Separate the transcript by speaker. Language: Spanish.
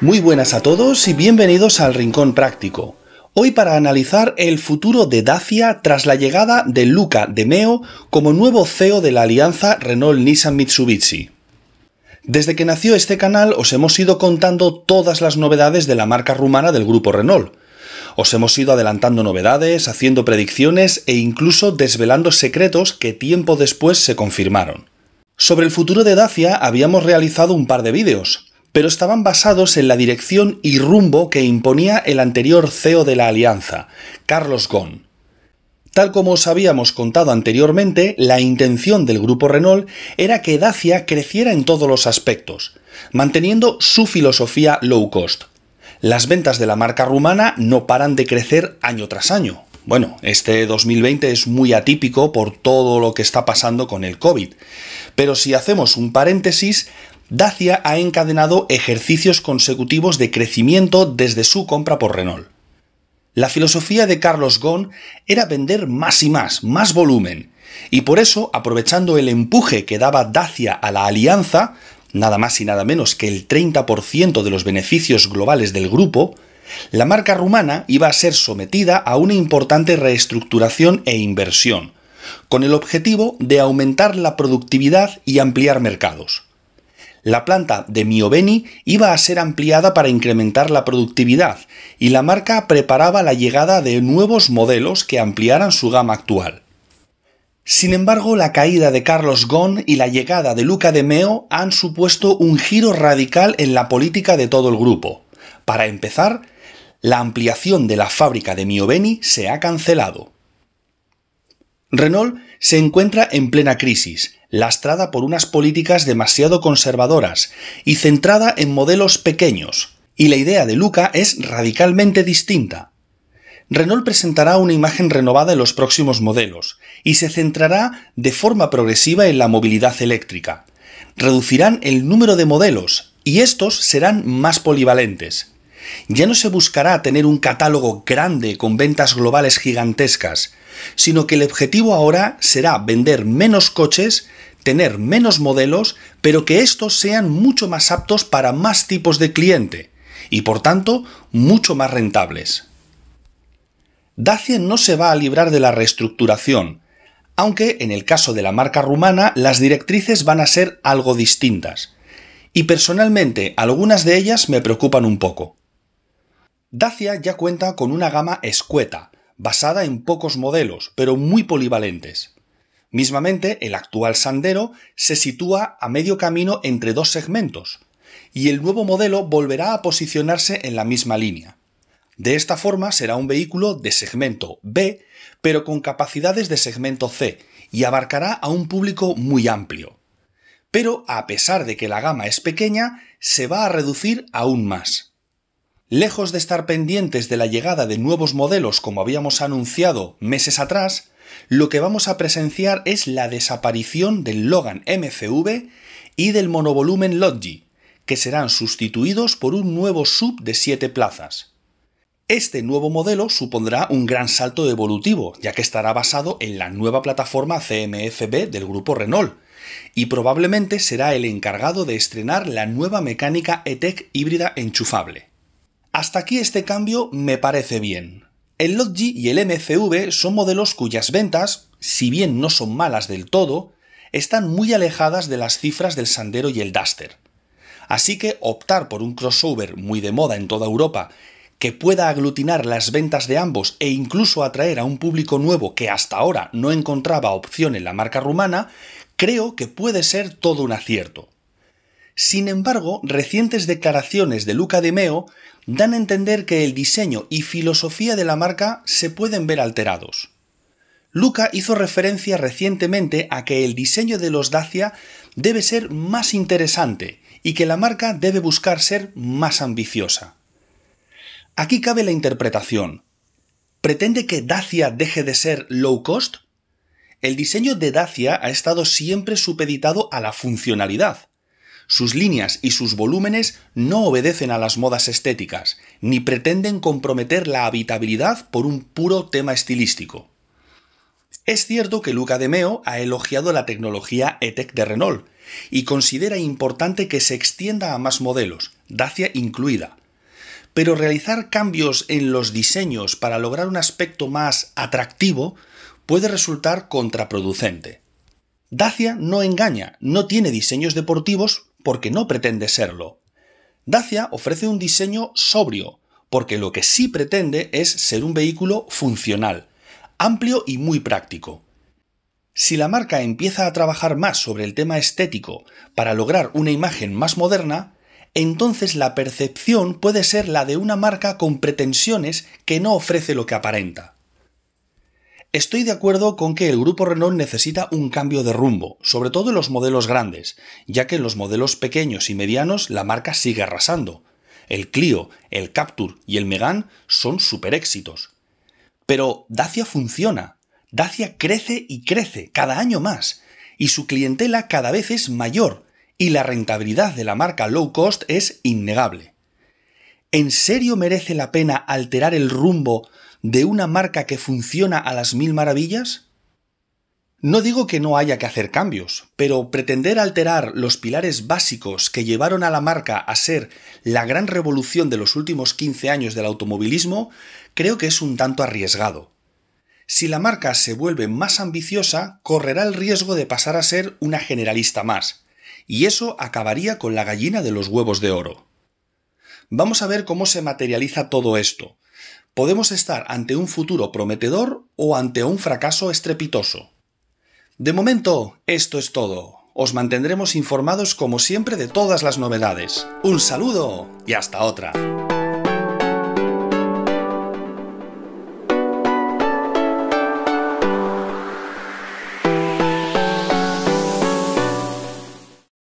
Speaker 1: Muy buenas a todos y bienvenidos al Rincón Práctico. Hoy para analizar el futuro de Dacia tras la llegada de Luca de Meo como nuevo CEO de la alianza Renault-Nissan-Mitsubishi. Desde que nació este canal os hemos ido contando todas las novedades de la marca rumana del grupo Renault. Os hemos ido adelantando novedades, haciendo predicciones e incluso desvelando secretos que tiempo después se confirmaron. Sobre el futuro de Dacia habíamos realizado un par de vídeos, pero estaban basados en la dirección y rumbo que imponía el anterior CEO de la alianza, Carlos Ghosn. Tal como os habíamos contado anteriormente, la intención del grupo Renault era que Dacia creciera en todos los aspectos, manteniendo su filosofía low cost. Las ventas de la marca rumana no paran de crecer año tras año. Bueno, este 2020 es muy atípico por todo lo que está pasando con el COVID. Pero si hacemos un paréntesis, Dacia ha encadenado ejercicios consecutivos de crecimiento desde su compra por Renault. La filosofía de Carlos Ghosn era vender más y más, más volumen, y por eso, aprovechando el empuje que daba Dacia a la alianza, nada más y nada menos que el 30% de los beneficios globales del grupo, la marca rumana iba a ser sometida a una importante reestructuración e inversión, con el objetivo de aumentar la productividad y ampliar mercados. La planta de Mioveni iba a ser ampliada para incrementar la productividad y la marca preparaba la llegada de nuevos modelos que ampliaran su gama actual. Sin embargo, la caída de Carlos Ghosn y la llegada de Luca de Meo han supuesto un giro radical en la política de todo el grupo. Para empezar, la ampliación de la fábrica de Mioveni se ha cancelado. Renault se encuentra en plena crisis, lastrada por unas políticas demasiado conservadoras y centrada en modelos pequeños, y la idea de Luca es radicalmente distinta. Renault presentará una imagen renovada en los próximos modelos y se centrará de forma progresiva en la movilidad eléctrica. Reducirán el número de modelos y estos serán más polivalentes. Ya no se buscará tener un catálogo grande con ventas globales gigantescas, sino que el objetivo ahora será vender menos coches, tener menos modelos, pero que estos sean mucho más aptos para más tipos de cliente y por tanto mucho más rentables. Dacia no se va a librar de la reestructuración, aunque en el caso de la marca rumana las directrices van a ser algo distintas. Y personalmente algunas de ellas me preocupan un poco. Dacia ya cuenta con una gama escueta, basada en pocos modelos, pero muy polivalentes. Mismamente, el actual Sandero se sitúa a medio camino entre dos segmentos, y el nuevo modelo volverá a posicionarse en la misma línea. De esta forma será un vehículo de segmento B, pero con capacidades de segmento C, y abarcará a un público muy amplio. Pero a pesar de que la gama es pequeña, se va a reducir aún más. Lejos de estar pendientes de la llegada de nuevos modelos como habíamos anunciado meses atrás, lo que vamos a presenciar es la desaparición del Logan MCV y del monovolumen Lodgy, que serán sustituidos por un nuevo sub de 7 plazas. Este nuevo modelo supondrá un gran salto evolutivo, ya que estará basado en la nueva plataforma CMFB del grupo Renault, y probablemente será el encargado de estrenar la nueva mecánica ETEC híbrida enchufable. Hasta aquí este cambio me parece bien. El Logi y el MCV son modelos cuyas ventas, si bien no son malas del todo, están muy alejadas de las cifras del Sandero y el Duster. Así que optar por un crossover muy de moda en toda Europa que pueda aglutinar las ventas de ambos e incluso atraer a un público nuevo que hasta ahora no encontraba opción en la marca rumana, creo que puede ser todo un acierto. Sin embargo, recientes declaraciones de Luca de Meo dan a entender que el diseño y filosofía de la marca se pueden ver alterados. Luca hizo referencia recientemente a que el diseño de los Dacia debe ser más interesante y que la marca debe buscar ser más ambiciosa. Aquí cabe la interpretación. ¿Pretende que Dacia deje de ser low cost? El diseño de Dacia ha estado siempre supeditado a la funcionalidad. Sus líneas y sus volúmenes no obedecen a las modas estéticas, ni pretenden comprometer la habitabilidad por un puro tema estilístico. Es cierto que Luca de Meo ha elogiado la tecnología ETEC de Renault y considera importante que se extienda a más modelos, Dacia incluida. Pero realizar cambios en los diseños para lograr un aspecto más atractivo puede resultar contraproducente. Dacia no engaña, no tiene diseños deportivos porque no pretende serlo. Dacia ofrece un diseño sobrio, porque lo que sí pretende es ser un vehículo funcional, amplio y muy práctico. Si la marca empieza a trabajar más sobre el tema estético para lograr una imagen más moderna, entonces la percepción puede ser la de una marca con pretensiones que no ofrece lo que aparenta. Estoy de acuerdo con que el grupo Renault necesita un cambio de rumbo, sobre todo en los modelos grandes, ya que en los modelos pequeños y medianos la marca sigue arrasando. El Clio, el Capture y el Megane son super éxitos. Pero Dacia funciona. Dacia crece y crece cada año más, y su clientela cada vez es mayor, y la rentabilidad de la marca low cost es innegable. ¿En serio merece la pena alterar el rumbo de una marca que funciona a las mil maravillas? No digo que no haya que hacer cambios, pero pretender alterar los pilares básicos que llevaron a la marca a ser la gran revolución de los últimos 15 años del automovilismo creo que es un tanto arriesgado. Si la marca se vuelve más ambiciosa, correrá el riesgo de pasar a ser una generalista más, y eso acabaría con la gallina de los huevos de oro. Vamos a ver cómo se materializa todo esto podemos estar ante un futuro prometedor o ante un fracaso estrepitoso. De momento, esto es todo. Os mantendremos informados como siempre de todas las novedades. Un saludo y hasta otra.